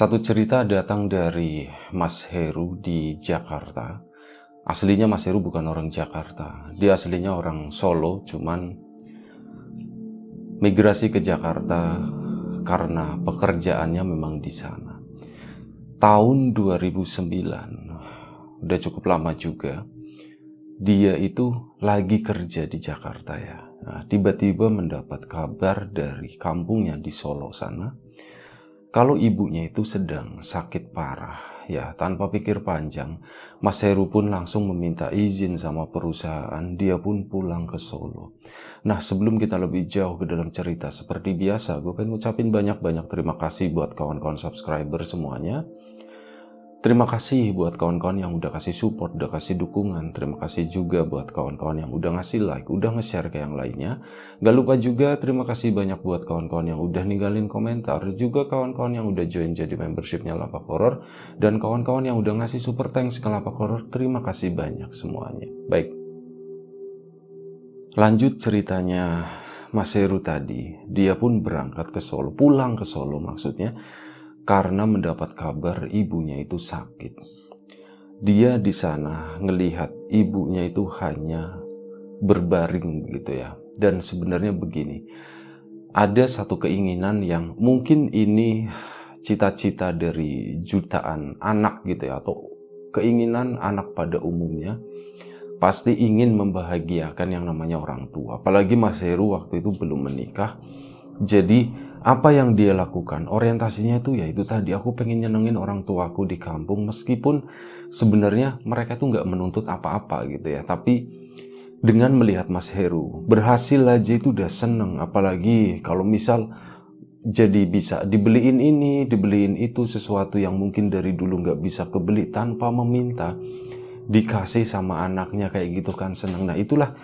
Satu cerita datang dari Mas Heru di Jakarta. Aslinya Mas Heru bukan orang Jakarta. Dia aslinya orang Solo, cuman migrasi ke Jakarta karena pekerjaannya memang di sana. Tahun 2009, udah cukup lama juga, dia itu lagi kerja di Jakarta ya. Nah, tiba-tiba nah, mendapat kabar dari kampungnya di Solo sana, kalau ibunya itu sedang sakit parah, ya tanpa pikir panjang, Mas Heru pun langsung meminta izin sama perusahaan, dia pun pulang ke Solo. Nah sebelum kita lebih jauh ke dalam cerita, seperti biasa gue pengen ngucapin banyak-banyak terima kasih buat kawan-kawan subscriber semuanya Terima kasih buat kawan-kawan yang udah kasih support, udah kasih dukungan. Terima kasih juga buat kawan-kawan yang udah ngasih like, udah nge-share ke yang lainnya. Gak lupa juga terima kasih banyak buat kawan-kawan yang udah ninggalin komentar. Juga kawan-kawan yang udah join jadi membershipnya Lapak Horror. Dan kawan-kawan yang udah ngasih super thanks ke Lapak Horror. Terima kasih banyak semuanya. Baik. Lanjut ceritanya Mas Heru tadi. Dia pun berangkat ke Solo, pulang ke Solo maksudnya karena mendapat kabar ibunya itu sakit. Dia di sana melihat ibunya itu hanya berbaring gitu ya. Dan sebenarnya begini, ada satu keinginan yang mungkin ini cita-cita dari jutaan anak gitu ya atau keinginan anak pada umumnya pasti ingin membahagiakan yang namanya orang tua. Apalagi Mas Heru waktu itu belum menikah. Jadi apa yang dia lakukan orientasinya itu ya itu tadi aku pengen nyenengin orang tuaku di kampung meskipun sebenarnya mereka tuh nggak menuntut apa-apa gitu ya tapi dengan melihat Mas Heru berhasil aja itu udah seneng apalagi kalau misal jadi bisa dibeliin ini dibeliin itu sesuatu yang mungkin dari dulu nggak bisa kebeli tanpa meminta dikasih sama anaknya kayak gitu kan seneng nah itulah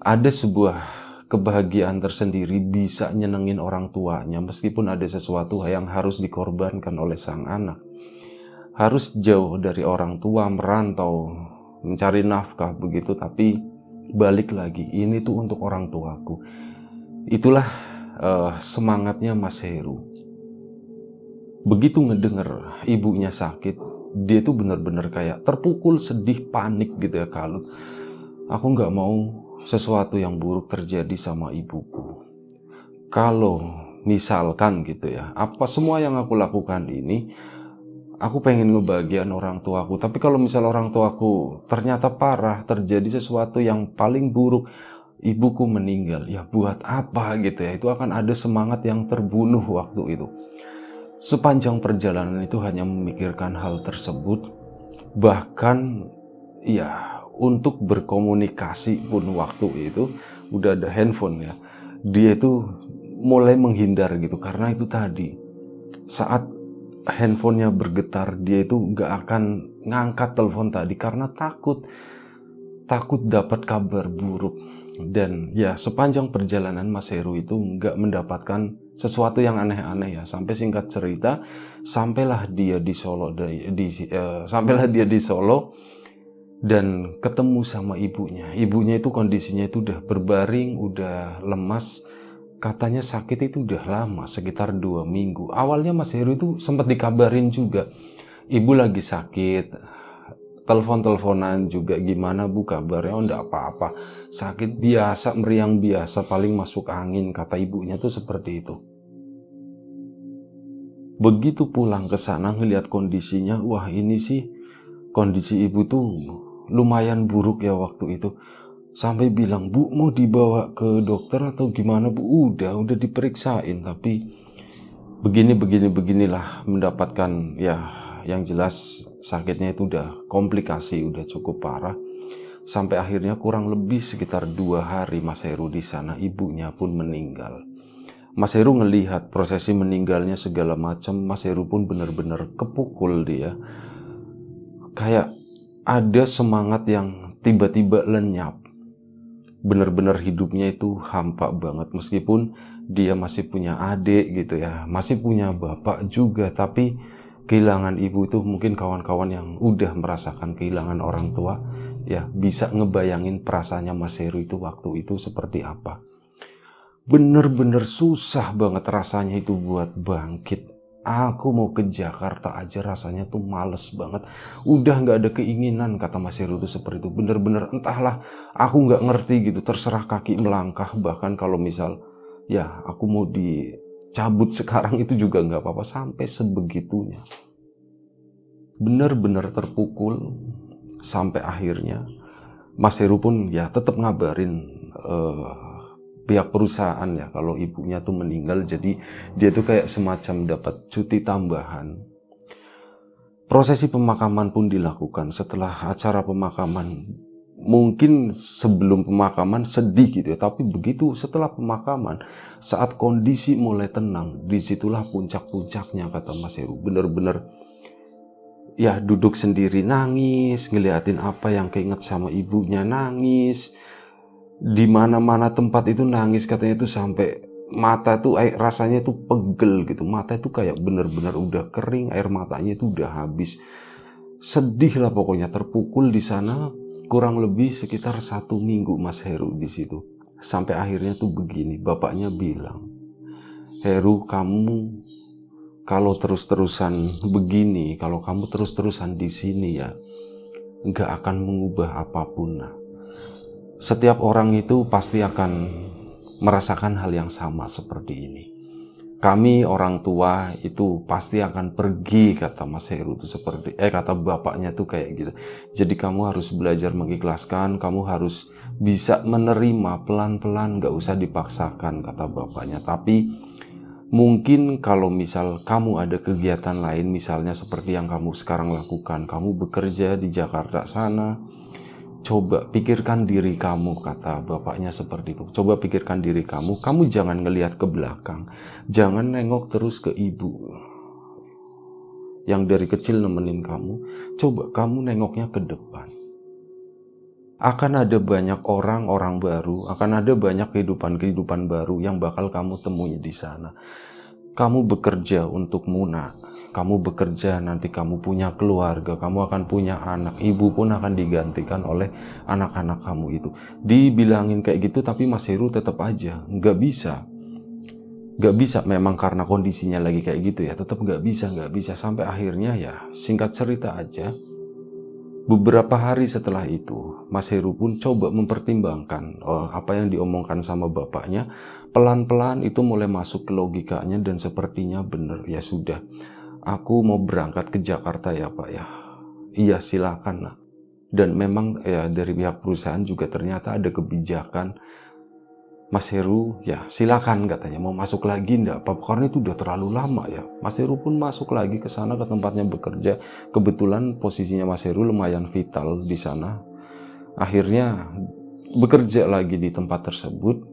ada sebuah kebahagiaan tersendiri bisa nyenengin orang tuanya meskipun ada sesuatu yang harus dikorbankan oleh sang anak. Harus jauh dari orang tua merantau mencari nafkah begitu tapi balik lagi ini tuh untuk orang tuaku. Itulah uh, semangatnya Mas Heru. Begitu ngedenger ibunya sakit, dia tuh bener-bener kayak terpukul, sedih, panik gitu ya kalut. Aku nggak mau sesuatu yang buruk terjadi sama ibuku. Kalau misalkan gitu ya, apa semua yang aku lakukan ini aku pengen ngebagian orang tuaku. Tapi kalau misal orang tuaku ternyata parah, terjadi sesuatu yang paling buruk, ibuku meninggal. Ya buat apa gitu ya? Itu akan ada semangat yang terbunuh waktu itu. Sepanjang perjalanan itu hanya memikirkan hal tersebut. Bahkan ya untuk berkomunikasi pun waktu itu udah ada handphone ya dia itu mulai menghindar gitu karena itu tadi saat handphonenya bergetar dia itu nggak akan ngangkat telepon tadi karena takut takut dapat kabar buruk dan ya sepanjang perjalanan Mas Heru itu nggak mendapatkan sesuatu yang aneh-aneh ya sampai singkat cerita sampailah dia di Solo di, di uh, sampailah dia di Solo dan ketemu sama ibunya. Ibunya itu kondisinya itu udah berbaring, udah lemas. Katanya sakit itu udah lama, sekitar dua minggu. Awalnya Mas Heru itu sempat dikabarin juga. Ibu lagi sakit, telepon-teleponan juga gimana bu kabarnya, oh apa-apa. Sakit biasa, meriang biasa, paling masuk angin, kata ibunya tuh seperti itu. Begitu pulang ke sana ngeliat kondisinya, wah ini sih kondisi ibu tuh lumayan buruk ya waktu itu sampai bilang bu mau dibawa ke dokter atau gimana bu udah udah diperiksain tapi begini begini beginilah mendapatkan ya yang jelas sakitnya itu udah komplikasi udah cukup parah sampai akhirnya kurang lebih sekitar dua hari Mas Heru di sana ibunya pun meninggal Mas Heru ngelihat prosesi meninggalnya segala macam Mas Heru pun benar-benar kepukul dia kayak ada semangat yang tiba-tiba lenyap. Benar-benar hidupnya itu hampa banget meskipun dia masih punya adik gitu ya, masih punya bapak juga tapi kehilangan ibu itu mungkin kawan-kawan yang udah merasakan kehilangan orang tua ya bisa ngebayangin perasaannya Mas Heru itu waktu itu seperti apa. Bener-bener susah banget rasanya itu buat bangkit Aku mau ke Jakarta aja rasanya tuh males banget. Udah gak ada keinginan kata Mas Heru tuh seperti itu. Bener-bener entahlah aku gak ngerti gitu. Terserah kaki melangkah bahkan kalau misal ya aku mau dicabut sekarang itu juga gak apa-apa sampai sebegitunya. Bener-bener terpukul sampai akhirnya Mas Heru pun ya tetap ngabarin uh, pihak perusahaan ya kalau ibunya tuh meninggal jadi dia tuh kayak semacam dapat cuti tambahan prosesi pemakaman pun dilakukan setelah acara pemakaman mungkin sebelum pemakaman sedih gitu ya tapi begitu setelah pemakaman saat kondisi mulai tenang disitulah puncak-puncaknya kata Mas Heru bener-bener ya duduk sendiri nangis ngeliatin apa yang keinget sama ibunya nangis di mana-mana tempat itu nangis katanya itu sampai mata tuh rasanya tuh pegel gitu mata itu kayak benar-benar udah kering air matanya itu udah habis sedih lah pokoknya terpukul di sana kurang lebih sekitar satu minggu Mas Heru di situ sampai akhirnya tuh begini bapaknya bilang Heru kamu kalau terus-terusan begini kalau kamu terus-terusan di sini ya nggak akan mengubah apapun nah setiap orang itu pasti akan merasakan hal yang sama seperti ini. Kami orang tua itu pasti akan pergi kata Mas Heru itu seperti eh kata bapaknya tuh kayak gitu. Jadi kamu harus belajar mengikhlaskan, kamu harus bisa menerima pelan-pelan, gak usah dipaksakan kata bapaknya. Tapi mungkin kalau misal kamu ada kegiatan lain misalnya seperti yang kamu sekarang lakukan, kamu bekerja di Jakarta sana, Coba pikirkan diri kamu, kata bapaknya seperti itu. Coba pikirkan diri kamu, kamu jangan ngelihat ke belakang, jangan nengok terus ke ibu yang dari kecil nemenin kamu. Coba kamu nengoknya ke depan. Akan ada banyak orang-orang baru, akan ada banyak kehidupan-kehidupan baru yang bakal kamu temui di sana. Kamu bekerja untuk Muna, kamu bekerja, nanti kamu punya keluarga, kamu akan punya anak, ibu pun akan digantikan oleh anak-anak kamu itu. Dibilangin kayak gitu tapi Mas Heru tetap aja, nggak bisa. Nggak bisa memang karena kondisinya lagi kayak gitu ya, tetap nggak bisa, nggak bisa. Sampai akhirnya ya singkat cerita aja, Beberapa hari setelah itu, Mas Heru pun coba mempertimbangkan oh, apa yang diomongkan sama bapaknya. Pelan-pelan itu mulai masuk ke logikanya dan sepertinya benar ya sudah aku mau berangkat ke Jakarta ya Pak ya. Iya silakan nak. Dan memang ya dari pihak perusahaan juga ternyata ada kebijakan Mas Heru, ya silakan katanya mau masuk lagi ndak apa karena itu udah terlalu lama ya. Mas Heru pun masuk lagi ke sana ke tempatnya bekerja. Kebetulan posisinya Mas Heru lumayan vital di sana. Akhirnya bekerja lagi di tempat tersebut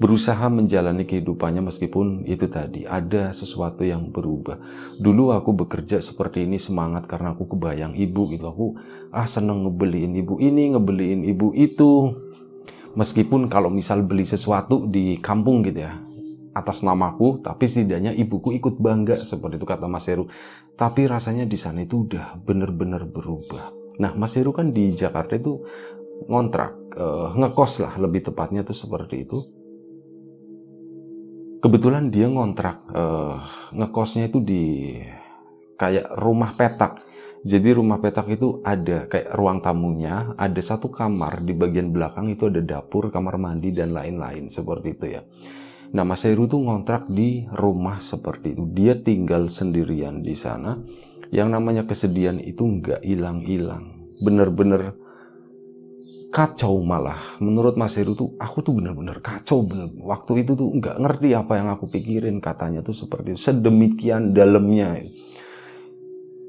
berusaha menjalani kehidupannya meskipun itu tadi ada sesuatu yang berubah. Dulu aku bekerja seperti ini semangat karena aku kebayang ibu gitu. Aku ah seneng ngebeliin ibu ini, ngebeliin ibu itu. Meskipun kalau misal beli sesuatu di kampung gitu ya, atas namaku, tapi setidaknya ibuku ikut bangga seperti itu kata Mas Heru. Tapi rasanya di sana itu udah bener-bener berubah. Nah, Mas Heru kan di Jakarta itu ngontrak uh, ngekos lah lebih tepatnya tuh seperti itu kebetulan dia ngontrak uh, ngekosnya itu di kayak rumah petak jadi rumah petak itu ada kayak ruang tamunya ada satu kamar di bagian belakang itu ada dapur kamar mandi dan lain-lain seperti itu ya nah Mas Heru tuh ngontrak di rumah seperti itu dia tinggal sendirian di sana yang namanya kesedihan itu nggak hilang-hilang bener-bener kacau malah menurut Mas Heru tuh aku tuh bener-bener kacau bener waktu itu tuh nggak ngerti apa yang aku pikirin katanya tuh seperti itu sedemikian dalamnya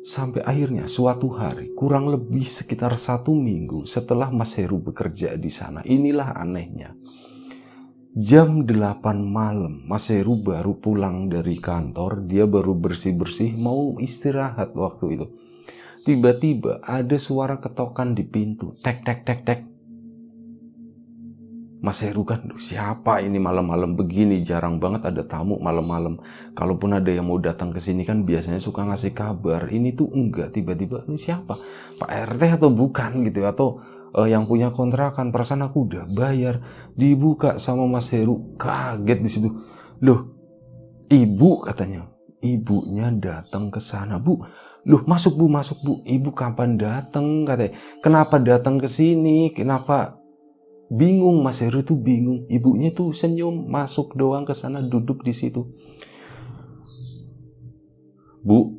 sampai akhirnya suatu hari kurang lebih sekitar satu minggu setelah Mas Heru bekerja di sana inilah anehnya jam 8 malam Mas Heru baru pulang dari kantor dia baru bersih-bersih mau istirahat waktu itu tiba-tiba ada suara ketokan di pintu tek tek tek tek Mas Heru kan, siapa ini malam-malam begini? Jarang banget ada tamu malam-malam. Kalaupun ada yang mau datang ke sini kan biasanya suka ngasih kabar. Ini tuh enggak tiba-tiba ini siapa? Pak RT atau bukan gitu atau uh, yang punya kontrakan perasaan aku udah bayar dibuka sama Mas Heru kaget di situ. Loh, ibu katanya. Ibunya datang ke sana, Bu. Loh, masuk Bu, masuk Bu. Ibu kapan datang katanya? Kenapa datang ke sini? Kenapa Bingung Mas Heru tuh bingung. Ibunya tuh senyum masuk doang ke sana duduk di situ. Bu,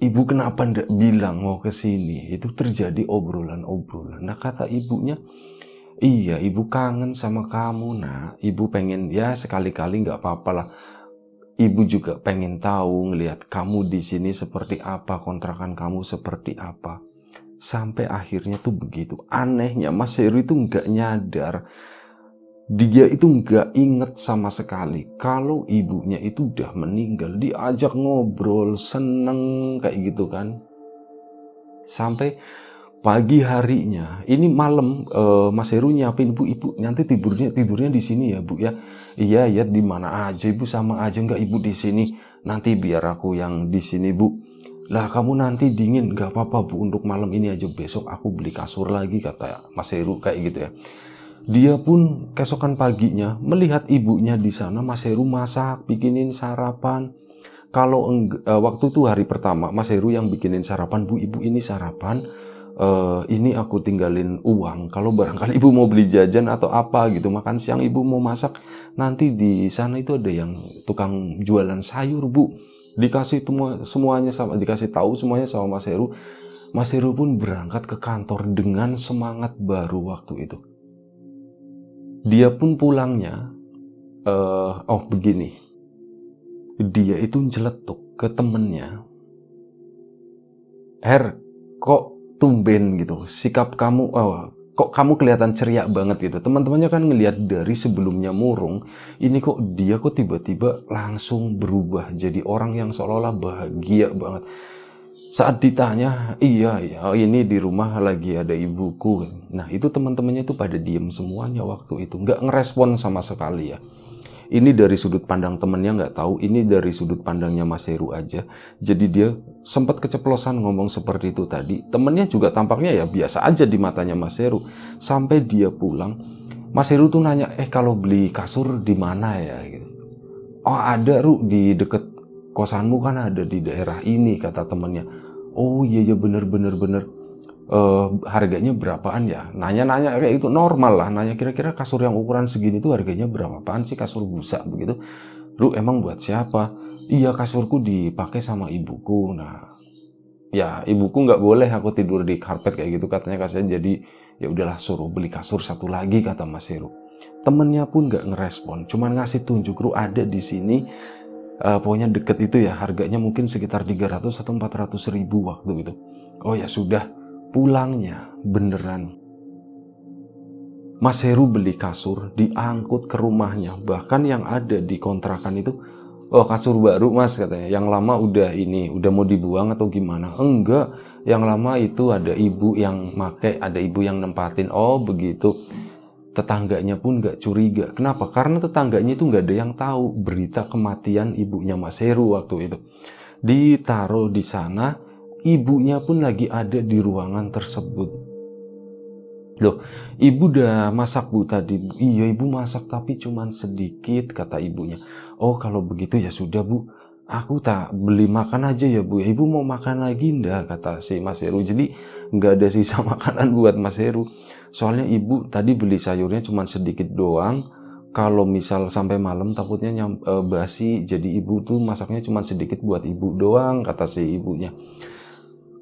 ibu kenapa ndak bilang mau ke sini? Itu terjadi obrolan-obrolan. Nah kata ibunya, iya ibu kangen sama kamu nah Ibu pengen ya sekali-kali nggak apa-apa lah ibu juga pengen tahu ngelihat kamu di sini seperti apa, kontrakan kamu seperti apa sampai akhirnya tuh begitu anehnya Mas Heru itu nggak nyadar dia itu nggak inget sama sekali kalau ibunya itu udah meninggal diajak ngobrol seneng kayak gitu kan sampai pagi harinya ini malam uh, Mas Heru nyiapin ibu ibu nanti tidurnya tidurnya di sini ya bu ya iya ya di mana aja ibu sama aja nggak ibu di sini nanti biar aku yang di sini bu lah kamu nanti dingin gak apa-apa bu untuk malam ini aja besok aku beli kasur lagi kata Mas Heru kayak gitu ya dia pun keesokan paginya melihat ibunya di sana Mas Heru masak bikinin sarapan kalau uh, waktu itu hari pertama Mas Heru yang bikinin sarapan bu ibu ini sarapan uh, ini aku tinggalin uang kalau barangkali ibu mau beli jajan atau apa gitu makan siang ibu mau masak nanti di sana itu ada yang tukang jualan sayur bu dikasih semua semuanya sama dikasih tahu semuanya sama Mas Heru Mas Heru pun berangkat ke kantor dengan semangat baru waktu itu dia pun pulangnya uh, oh begini dia itu jeletuk ke temennya Her kok tumben gitu sikap kamu oh, kok kamu kelihatan ceria banget gitu. Teman-temannya kan ngelihat dari sebelumnya murung, ini kok dia kok tiba-tiba langsung berubah jadi orang yang seolah-olah bahagia banget. Saat ditanya, iya, ya ini di rumah lagi ada ibuku. Nah itu teman-temannya itu pada diem semuanya waktu itu, nggak ngerespon sama sekali ya ini dari sudut pandang temennya nggak tahu, ini dari sudut pandangnya Mas Heru aja. Jadi dia sempat keceplosan ngomong seperti itu tadi. Temennya juga tampaknya ya biasa aja di matanya Mas Heru. Sampai dia pulang, Mas Heru tuh nanya, eh kalau beli kasur di mana ya? Gitu. Oh ada Ru, di deket kosanmu kan ada di daerah ini, kata temennya. Oh iya iya bener bener bener. Uh, harganya berapaan ya? Nanya-nanya kayak itu normal lah. Nanya kira-kira kasur yang ukuran segini itu harganya berapaan sih kasur busa begitu? Ru emang buat siapa? iya kasurku dipakai sama ibuku nah ya ibuku nggak boleh aku tidur di karpet kayak gitu katanya kasian jadi ya udahlah suruh beli kasur satu lagi kata Mas Heru temennya pun nggak ngerespon cuman ngasih tunjuk Ru ada di sini uh, pokoknya deket itu ya harganya mungkin sekitar 300 atau 400 ribu waktu itu oh ya sudah pulangnya beneran Mas Heru beli kasur diangkut ke rumahnya bahkan yang ada di kontrakan itu oh kasur baru mas katanya yang lama udah ini udah mau dibuang atau gimana enggak yang lama itu ada ibu yang make ada ibu yang nempatin oh begitu tetangganya pun gak curiga kenapa karena tetangganya itu nggak ada yang tahu berita kematian ibunya Mas Heru waktu itu ditaruh di sana ibunya pun lagi ada di ruangan tersebut Loh, ibu udah masak bu tadi. Iya ibu masak tapi cuman sedikit kata ibunya. Oh kalau begitu ya sudah bu. Aku tak beli makan aja ya bu. Ibu mau makan lagi ndak kata si Mas Heru. Jadi nggak ada sisa makanan buat Mas Heru. Soalnya ibu tadi beli sayurnya cuman sedikit doang. Kalau misal sampai malam takutnya nyam, e, basi. Jadi ibu tuh masaknya cuman sedikit buat ibu doang kata si ibunya.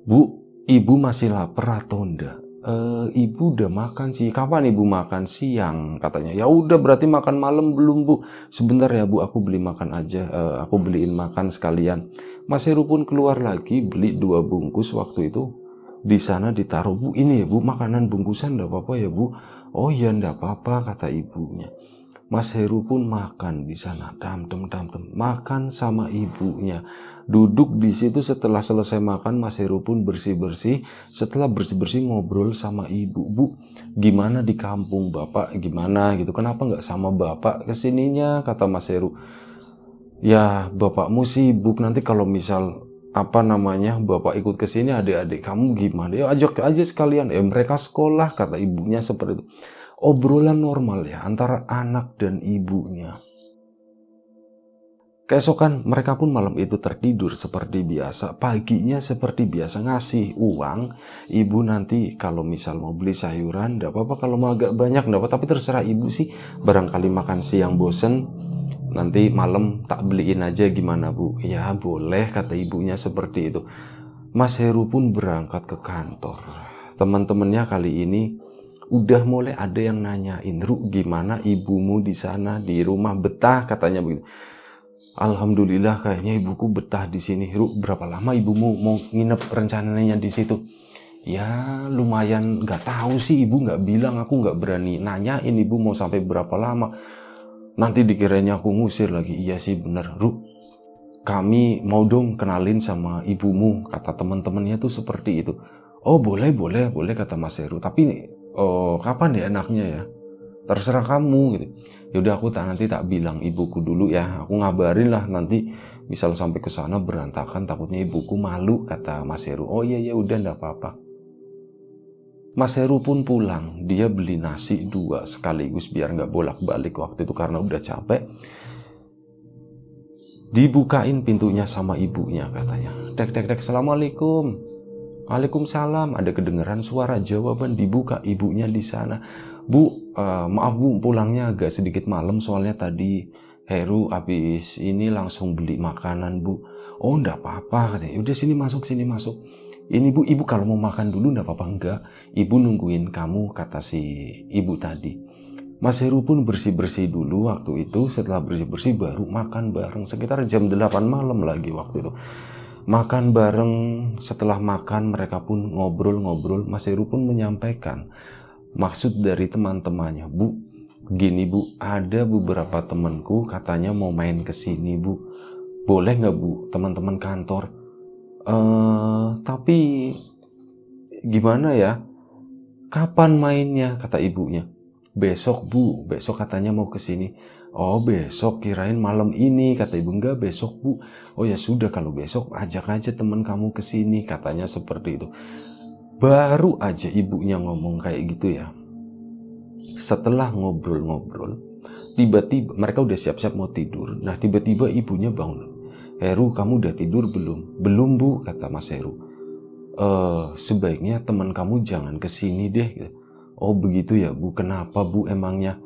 Bu, ibu masih lapar atau enggak? e, ibu udah makan sih kapan ibu makan siang katanya ya udah berarti makan malam belum bu sebentar ya bu aku beli makan aja e, aku beliin makan sekalian Mas Heru pun keluar lagi beli dua bungkus waktu itu di sana ditaruh bu ini ya bu makanan bungkusan ndak apa-apa ya bu oh ya ndak apa-apa kata ibunya Mas Heru pun makan di sana dam tam dam makan sama ibunya duduk di situ setelah selesai makan Mas Heru pun bersih-bersih setelah bersih-bersih ngobrol sama ibu bu gimana di kampung bapak gimana gitu kenapa nggak sama bapak kesininya kata Mas Heru ya bapakmu sibuk nanti kalau misal apa namanya bapak ikut ke sini adik-adik kamu gimana ya ajak aja sekalian ya mereka sekolah kata ibunya seperti itu obrolan normal ya antara anak dan ibunya Keesokan mereka pun malam itu tertidur seperti biasa. Paginya seperti biasa ngasih uang. Ibu nanti kalau misal mau beli sayuran, tidak apa-apa. Kalau mau agak banyak, tidak apa-apa. Tapi terserah ibu sih. Barangkali makan siang bosen, nanti malam tak beliin aja gimana bu. Ya boleh kata ibunya seperti itu. Mas Heru pun berangkat ke kantor. Teman-temannya kali ini udah mulai ada yang nanyain, Ru gimana ibumu di sana di rumah betah katanya begitu Alhamdulillah kayaknya ibuku betah di sini. Ru, berapa lama ibumu mau nginep rencananya di situ? Ya lumayan nggak tahu sih ibu nggak bilang aku nggak berani nanyain ibu mau sampai berapa lama. Nanti dikiranya aku ngusir lagi. Iya sih bener. Ru, kami mau dong kenalin sama ibumu. Kata teman-temannya tuh seperti itu. Oh boleh boleh boleh kata Mas Heru. Tapi oh, kapan ya enaknya ya? terserah kamu gitu ya udah aku tak nanti tak bilang ibuku dulu ya aku ngabarin lah nanti misal sampai ke sana berantakan takutnya ibuku malu kata Mas Heru oh iya ya udah ndak apa-apa Mas Heru pun pulang dia beli nasi dua sekaligus biar nggak bolak-balik waktu itu karena udah capek dibukain pintunya sama ibunya katanya dek dek dek assalamualaikum Waalaikumsalam, ada kedengeran suara jawaban dibuka ibunya di sana. Bu, uh, maaf Bu, pulangnya agak sedikit malam soalnya tadi Heru habis ini langsung beli makanan Bu. Oh, enggak apa-apa katanya. Udah sini masuk, sini masuk. Ini Bu, Ibu kalau mau makan dulu enggak apa-apa enggak. Ibu nungguin kamu kata si Ibu tadi. Mas Heru pun bersih-bersih dulu waktu itu. Setelah bersih-bersih baru makan bareng sekitar jam 8 malam lagi waktu itu makan bareng setelah makan mereka pun ngobrol-ngobrol Mas Heru pun menyampaikan maksud dari teman-temannya bu gini bu ada beberapa temanku katanya mau main ke sini bu boleh nggak bu teman-teman kantor uh, tapi gimana ya kapan mainnya kata ibunya besok bu besok katanya mau ke sini oh besok kirain malam ini kata ibu enggak besok bu oh ya sudah kalau besok ajak aja teman kamu ke sini katanya seperti itu baru aja ibunya ngomong kayak gitu ya setelah ngobrol-ngobrol tiba-tiba mereka udah siap-siap mau tidur nah tiba-tiba ibunya bangun Heru kamu udah tidur belum belum bu kata Mas Heru e, sebaiknya teman kamu jangan kesini deh oh begitu ya bu kenapa bu emangnya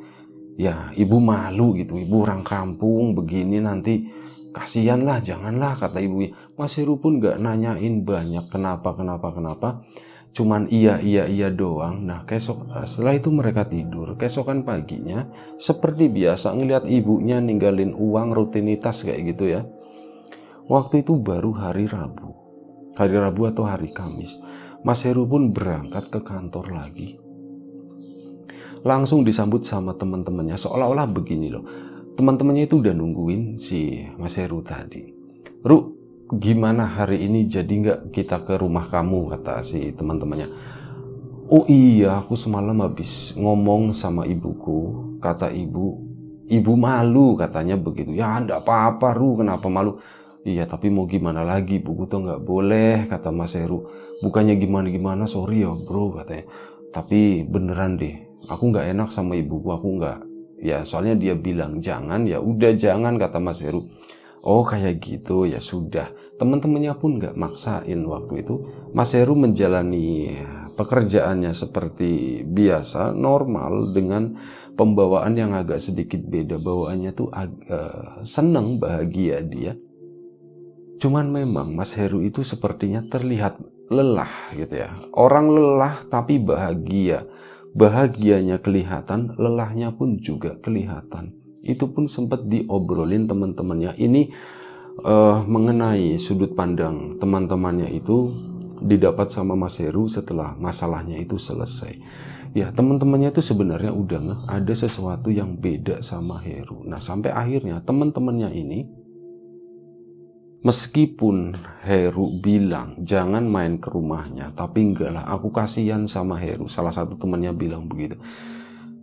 ya ibu malu gitu ibu orang kampung begini nanti kasihanlah janganlah kata ibunya Mas Heru pun gak nanyain banyak kenapa kenapa kenapa cuman iya iya iya doang. Nah kesok eh, setelah itu mereka tidur. Kesokan paginya seperti biasa ngeliat ibunya ninggalin uang rutinitas kayak gitu ya. Waktu itu baru hari Rabu. Hari Rabu atau hari Kamis. Mas Heru pun berangkat ke kantor lagi. Langsung disambut sama teman-temannya seolah-olah begini loh. Teman-temannya itu udah nungguin si Mas Heru tadi. Ru, gimana hari ini jadi nggak kita ke rumah kamu kata si teman-temannya oh iya aku semalam habis ngomong sama ibuku kata ibu ibu malu katanya begitu ya ndak apa-apa Ru kenapa malu Iya tapi mau gimana lagi buku tuh nggak boleh kata Mas Heru bukannya gimana-gimana sorry ya bro katanya tapi beneran deh aku nggak enak sama ibuku aku nggak ya soalnya dia bilang jangan ya udah jangan kata Mas Heru oh kayak gitu ya sudah teman-temannya pun nggak maksain waktu itu Mas Heru menjalani pekerjaannya seperti biasa normal dengan pembawaan yang agak sedikit beda bawaannya tuh agak eh, seneng bahagia dia cuman memang Mas Heru itu sepertinya terlihat lelah gitu ya orang lelah tapi bahagia bahagianya kelihatan lelahnya pun juga kelihatan itu pun sempat diobrolin teman-temannya ini uh, mengenai sudut pandang teman-temannya itu didapat sama Mas Heru setelah masalahnya itu selesai. Ya, teman-temannya itu sebenarnya udah nggak ada sesuatu yang beda sama Heru. Nah, sampai akhirnya teman-temannya ini meskipun Heru bilang jangan main ke rumahnya, tapi enggak lah, aku kasihan sama Heru. Salah satu temannya bilang begitu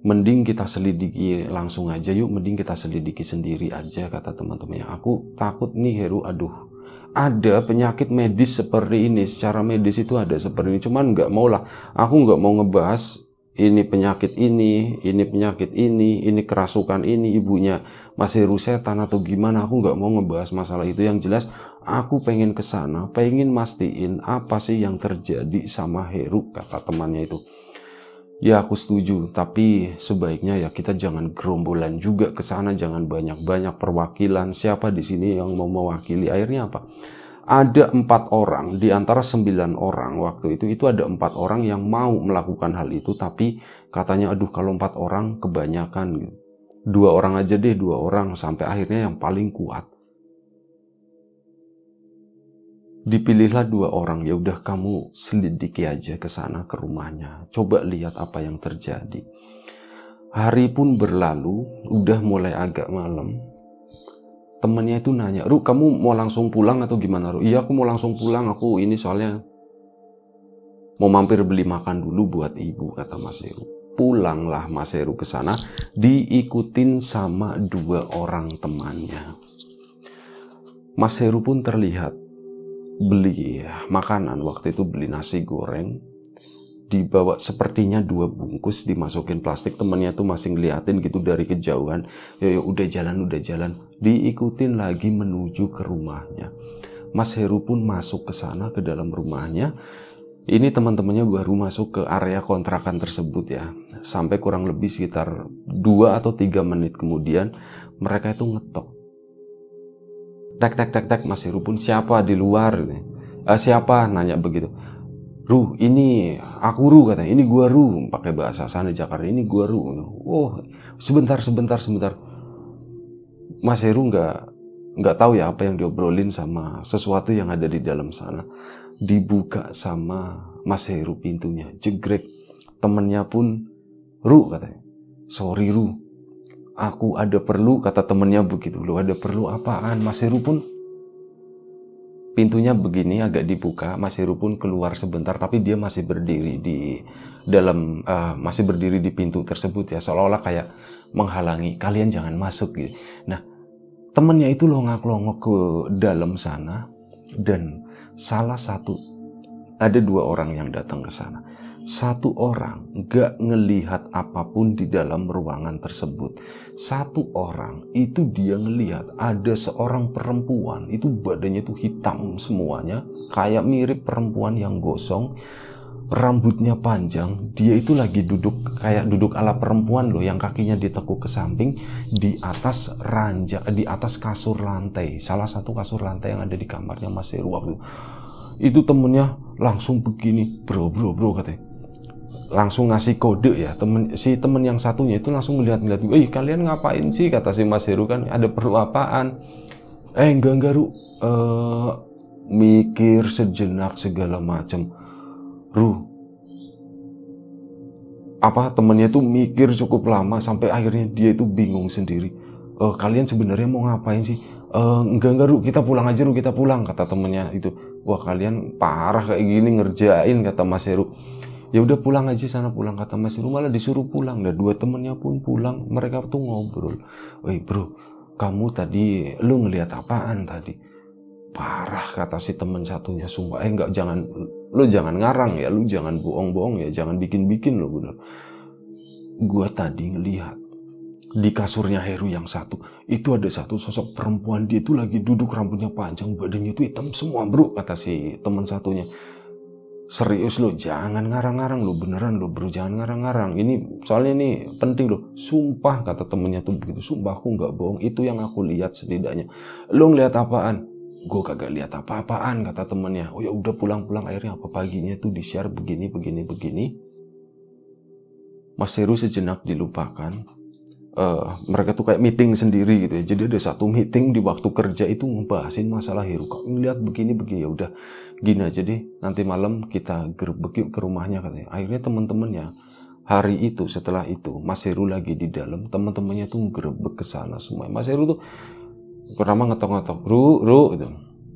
mending kita selidiki langsung aja yuk mending kita selidiki sendiri aja kata teman-temannya aku takut nih Heru aduh ada penyakit medis seperti ini secara medis itu ada seperti ini cuman nggak mau lah aku nggak mau ngebahas ini penyakit ini, ini penyakit ini, ini kerasukan ini ibunya masih rusetan atau gimana aku nggak mau ngebahas masalah itu yang jelas aku pengen kesana, pengen mastiin apa sih yang terjadi sama Heru kata temannya itu. Ya aku setuju, tapi sebaiknya ya kita jangan gerombolan juga ke sana, jangan banyak-banyak perwakilan. Siapa di sini yang mau mewakili? Akhirnya apa? Ada empat orang di antara sembilan orang waktu itu itu ada empat orang yang mau melakukan hal itu, tapi katanya aduh kalau empat orang kebanyakan gitu. Dua orang aja deh, dua orang sampai akhirnya yang paling kuat dipilihlah dua orang ya udah kamu selidiki aja ke sana ke rumahnya coba lihat apa yang terjadi hari pun berlalu udah mulai agak malam temennya itu nanya Ru kamu mau langsung pulang atau gimana Ru iya aku mau langsung pulang aku ini soalnya mau mampir beli makan dulu buat ibu kata Mas Heru pulanglah Mas Heru ke sana diikutin sama dua orang temannya Mas Heru pun terlihat beli ya, makanan waktu itu beli nasi goreng dibawa sepertinya dua bungkus dimasukin plastik temennya tuh masih ngeliatin gitu dari kejauhan ya, ya udah jalan udah jalan diikutin lagi menuju ke rumahnya Mas Heru pun masuk ke sana ke dalam rumahnya ini teman-temannya baru masuk ke area kontrakan tersebut ya sampai kurang lebih sekitar dua atau tiga menit kemudian mereka itu ngetok tak tak tak tak masih rupun siapa di luar Uh, siapa nanya begitu Ru, ini aku Ru katanya, ini gua Ru pakai bahasa sana Jakarta, ini gua Ru. Oh, sebentar sebentar sebentar. masih Heru nggak nggak tahu ya apa yang diobrolin sama sesuatu yang ada di dalam sana. Dibuka sama Mas Heru pintunya, jegrek. Temennya pun Ru katanya. Sorry Ru, aku ada perlu kata temennya begitu lu ada perlu apaan Mas Heru pun pintunya begini agak dibuka Mas Heru pun keluar sebentar tapi dia masih berdiri di dalam uh, masih berdiri di pintu tersebut ya seolah-olah kayak menghalangi kalian jangan masuk gitu nah temennya itu longak-longok ke dalam sana dan salah satu ada dua orang yang datang ke sana satu orang gak ngelihat apapun di dalam ruangan tersebut. Satu orang itu dia ngelihat ada seorang perempuan itu badannya tuh hitam semuanya. Kayak mirip perempuan yang gosong. Rambutnya panjang, dia itu lagi duduk kayak duduk ala perempuan loh yang kakinya ditekuk ke samping di atas ranjang eh, di atas kasur lantai. Salah satu kasur lantai yang ada di kamarnya Mas Heru waktu itu temennya langsung begini bro bro bro katanya langsung ngasih kode ya temen si temen yang satunya itu langsung melihat melihat eh kalian ngapain sih kata si Mas Heru kan ada perlu apaan eh enggak enggak Ru uh, mikir sejenak segala macam. Ru apa temennya itu mikir cukup lama sampai akhirnya dia itu bingung sendiri eh, kalian sebenarnya mau ngapain sih e, enggak enggak Ru kita pulang aja Ru kita pulang kata temennya itu wah kalian parah kayak gini ngerjain kata Mas Heru ya udah pulang aja sana pulang kata Mas Heru malah disuruh pulang dan nah, dua temennya pun pulang mereka tuh ngobrol woi bro kamu tadi lu ngelihat apaan tadi parah kata si temen satunya sumpah eh nggak jangan lu jangan ngarang ya lu jangan bohong-bohong ya jangan bikin-bikin lo bener gua tadi ngelihat di kasurnya Heru yang satu itu ada satu sosok perempuan dia itu lagi duduk rambutnya panjang badannya itu hitam semua bro kata si teman satunya serius lo jangan ngarang-ngarang lo beneran lo bro jangan ngarang-ngarang ini soalnya ini penting lo sumpah kata temennya tuh begitu sumpah aku nggak bohong itu yang aku lihat setidaknya lo ngeliat apaan gue kagak lihat apa-apaan kata temennya oh ya udah pulang-pulang akhirnya apa paginya tuh di share begini begini begini Mas Heru sejenak dilupakan uh, mereka tuh kayak meeting sendiri gitu ya jadi ada satu meeting di waktu kerja itu ngebahasin masalah Heru kok ngeliat begini begini ya udah gini aja deh nanti malam kita gerbek ke rumahnya katanya akhirnya teman-temannya hari itu setelah itu Mas Heru lagi di dalam teman-temannya tuh gerbek ke sana semua Mas Heru tuh pertama ngetok-ngetok ru ru gitu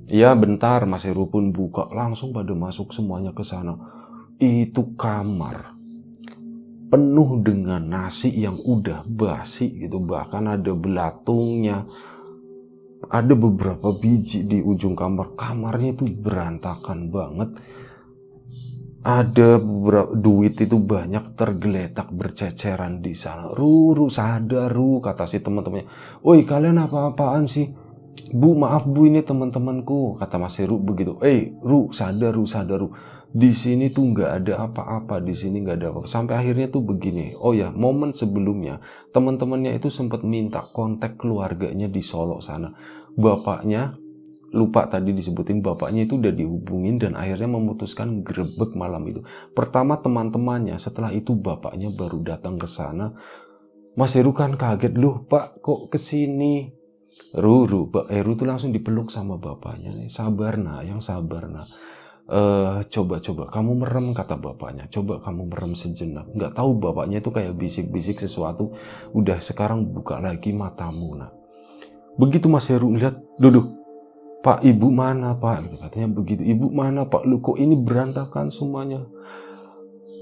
Iya bentar Mas Heru pun buka langsung pada masuk semuanya ke sana itu kamar penuh dengan nasi yang udah basi gitu bahkan ada belatungnya ada beberapa biji di ujung kamar kamarnya itu berantakan banget ada beberapa duit itu banyak tergeletak berceceran di sana ruru sadar ru kata si teman-temannya woi kalian apa-apaan sih bu maaf bu ini teman-temanku kata mas Ru begitu eh ru sadar ru sadar ru di sini tuh nggak ada apa-apa, di sini nggak ada apa-apa. Sampai akhirnya tuh begini. Oh ya, momen sebelumnya teman-temannya itu sempat minta kontak keluarganya di Solo sana. Bapaknya lupa tadi disebutin bapaknya itu udah dihubungin dan akhirnya memutuskan grebek malam itu. Pertama teman-temannya, setelah itu bapaknya baru datang ke sana. Mas Heru kan kaget, loh pak kok kesini? Ruru, Pak Heru tuh langsung dipeluk sama bapaknya. Sabar nah, yang sabar nah Uh, eh, coba coba kamu merem kata bapaknya coba kamu merem sejenak nggak tahu bapaknya itu kayak bisik-bisik sesuatu udah sekarang buka lagi matamu nak begitu Mas Heru ngeliat duduk Pak ibu mana pak gitu katanya begitu ibu mana pak lu kok ini berantakan semuanya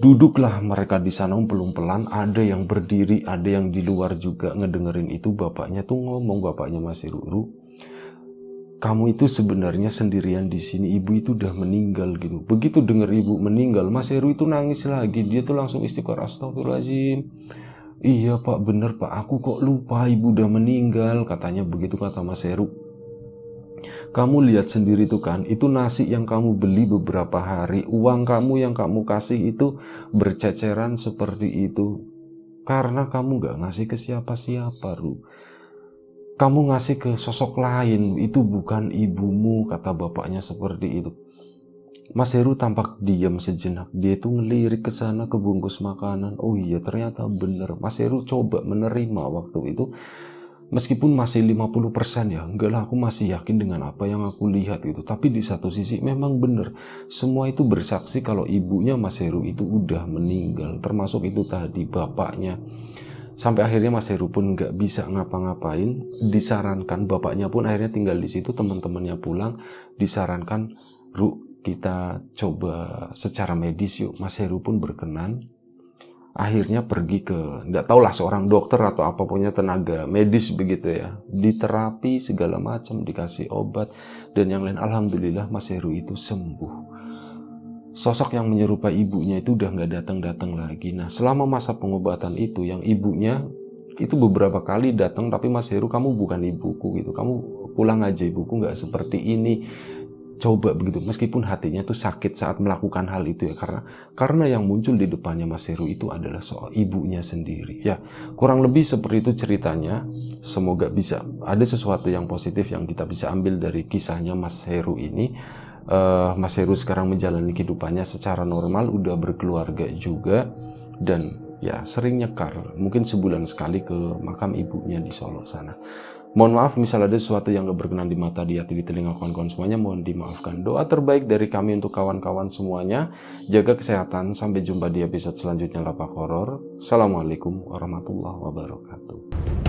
duduklah mereka di sana pelun pelan. ada yang berdiri ada yang di luar juga ngedengerin itu bapaknya tuh ngomong bapaknya Mas Heru kamu itu sebenarnya sendirian di sini ibu itu udah meninggal gitu begitu denger ibu meninggal Mas Heru itu nangis lagi dia tuh langsung istighfar astagfirullahaladzim iya pak bener pak aku kok lupa ibu udah meninggal katanya begitu kata Mas Heru kamu lihat sendiri tuh kan itu nasi yang kamu beli beberapa hari uang kamu yang kamu kasih itu berceceran seperti itu karena kamu gak ngasih ke siapa-siapa Ru kamu ngasih ke sosok lain itu bukan ibumu kata bapaknya seperti itu Mas Heru tampak diam sejenak. Dia itu ngelirik ke sana ke bungkus makanan. Oh iya, ternyata bener. Mas Heru coba menerima waktu itu. Meskipun masih 50% ya, enggak lah aku masih yakin dengan apa yang aku lihat itu. Tapi di satu sisi memang bener. Semua itu bersaksi kalau ibunya Mas Heru itu udah meninggal. Termasuk itu tadi bapaknya sampai akhirnya Mas Heru pun nggak bisa ngapa-ngapain disarankan bapaknya pun akhirnya tinggal di situ teman-temannya pulang disarankan Ru kita coba secara medis yuk Mas Heru pun berkenan akhirnya pergi ke nggak lah seorang dokter atau punya tenaga medis begitu ya diterapi segala macam dikasih obat dan yang lain alhamdulillah Mas Heru itu sembuh sosok yang menyerupai ibunya itu udah nggak datang-datang lagi. Nah, selama masa pengobatan itu yang ibunya itu beberapa kali datang tapi Mas Heru kamu bukan ibuku gitu. Kamu pulang aja ibuku nggak seperti ini. Coba begitu meskipun hatinya tuh sakit saat melakukan hal itu ya karena karena yang muncul di depannya Mas Heru itu adalah soal ibunya sendiri. Ya, kurang lebih seperti itu ceritanya. Semoga bisa ada sesuatu yang positif yang kita bisa ambil dari kisahnya Mas Heru ini uh, Mas Heru sekarang menjalani kehidupannya secara normal, udah berkeluarga juga dan ya sering nyekar, mungkin sebulan sekali ke makam ibunya di Solo sana. Mohon maaf misalnya ada sesuatu yang gak berkenan di mata, di hati, di telinga kawan-kawan semuanya, mohon dimaafkan. Doa terbaik dari kami untuk kawan-kawan semuanya. Jaga kesehatan, sampai jumpa di episode selanjutnya Lapak Horor. Assalamualaikum warahmatullahi wabarakatuh.